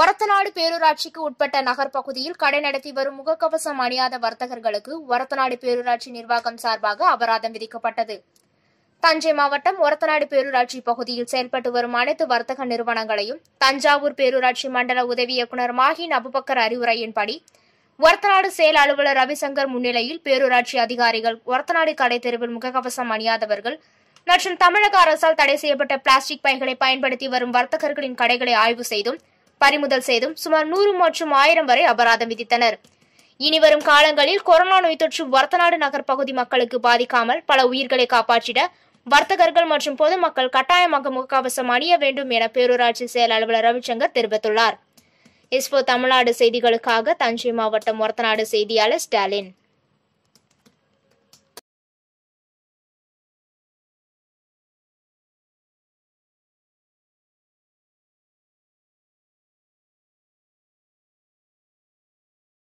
ஒரத்தநாடு பேரூராட்சிக்கு உட்பட்ட நகர்ப்பகுதியில் கடை நடத்தி வரும் முகக்கவசம் அணியாத வர்த்தகர்களுக்கு ஒரத்தநாடு பேரூராட்சி நிர்வாகம் சார்பாக அபராதம் விதிக்கப்பட்டது தஞ்சை மாவட்டம் ஒரத்தநாடு பேரூராட்சி பகுதியில் செயல்பட்டு வரும் அனைத்து வர்த்தக நிறுவனங்களையும் தஞ்சாவூர் பேரூராட்சி மண்டல உதவி இயக்குநர் மாஹின் அபுபக்கர் அறிவுரையின்படி ஒரத்தநாடு செயல் அலுவலர் ரவிசங்கர் முன்னிலையில் பேரூராட்சி அதிகாரிகள் ஒரத்தநாடு கடை தெருவில் முகக்கவசம் அணியாதவர்கள் மற்றும் தமிழக அரசால் தடை செய்யப்பட்ட பிளாஸ்டிக் பைகளை பயன்படுத்தி வரும் வர்த்தகர்களின் கடைகளை ஆய்வு செய்தும் பறிமுதல் செய்தும் சுமார் நூறு மற்றும் ஆயிரம் வரை அபராதம் விதித்தனர் இனிவரும் காலங்களில் கொரோனா நோய் தொற்று வர்த்தநாடு நகர் பகுதி மக்களுக்கு பாதிக்காமல் பல உயிர்களை காப்பாற்றிட வர்த்தகர்கள் மற்றும் பொதுமக்கள் கட்டாயமாக முகக்கவசம் அணிய வேண்டும் என பேரூராட்சி செயல் அலுவலர் ரவிசங்கர் தெரிவித்துள்ளார் இஸ்போ தமிழ்நாடு செய்திகளுக்காக தஞ்சை மாவட்டம் ஒரத்தநாடு செய்தியாளர் ஸ்டாலின்